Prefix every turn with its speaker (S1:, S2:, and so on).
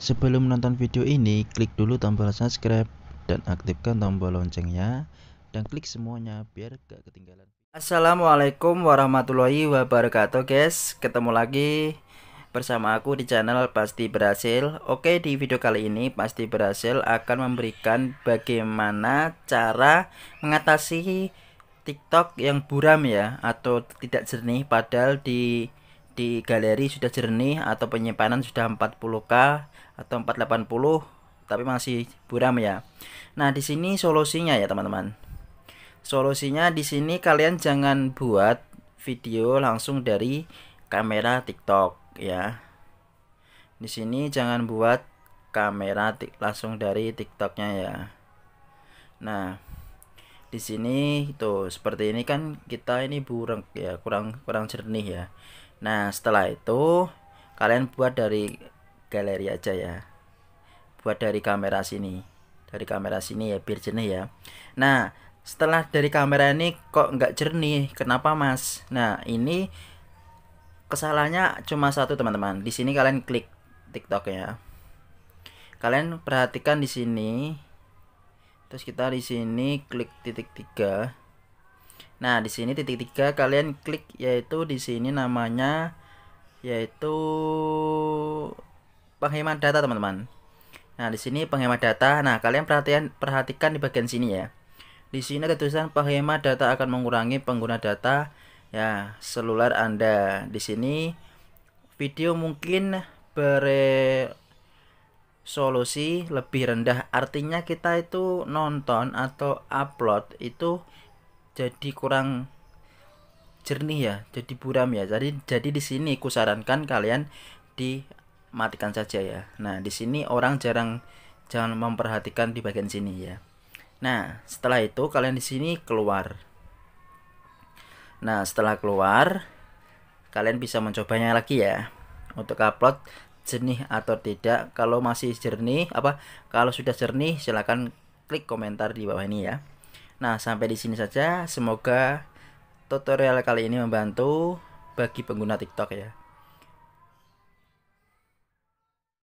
S1: Sebelum menonton video ini, klik dulu tombol subscribe dan aktifkan tombol loncengnya dan klik semuanya biar gak ketinggalan. Assalamualaikum warahmatullahi wabarakatuh guys, ketemu lagi bersama aku di channel Pasti Berhasil. Oke, di video kali ini Pasti Berhasil akan memberikan bagaimana cara mengatasi TikTok yang buram ya atau tidak jernih padahal di di galeri sudah jernih atau penyimpanan sudah 40K atau 480 tapi masih buram ya. Nah, di sini solusinya ya, teman-teman. Solusinya di sini kalian jangan buat video langsung dari kamera TikTok ya. Di sini jangan buat kamera langsung dari TikToknya ya. Nah, di sini tuh seperti ini kan kita ini burung ya kurang kurang jernih ya Nah, setelah itu kalian buat dari galeri aja ya. Buat dari kamera sini. Dari kamera sini ya biar jernih ya. Nah, setelah dari kamera ini kok nggak jernih? Kenapa, Mas? Nah, ini kesalahannya cuma satu, teman-teman. Di sini kalian klik TikTok ya. Kalian perhatikan di sini. Terus kita di sini klik titik tiga Nah, di sini titik tiga kalian klik yaitu di sini namanya yaitu penghemat data, teman-teman. Nah, di sini penghemat data. Nah, kalian perhatian perhatikan di bagian sini ya. Di sini ada tulisan penghemat data akan mengurangi pengguna data ya seluler Anda. Di sini video mungkin bere solusi lebih rendah. Artinya kita itu nonton atau upload itu jadi kurang jernih ya, jadi buram ya. Jadi jadi di sini ku sarankan kalian dimatikan saja ya. Nah, di sini orang jarang jangan memperhatikan di bagian sini ya. Nah, setelah itu kalian di sini keluar. Nah, setelah keluar kalian bisa mencobanya lagi ya untuk upload jernih atau tidak. Kalau masih jernih apa kalau sudah jernih silahkan klik komentar di bawah ini ya. Nah, sampai di sini saja. Semoga tutorial kali ini membantu bagi pengguna TikTok ya.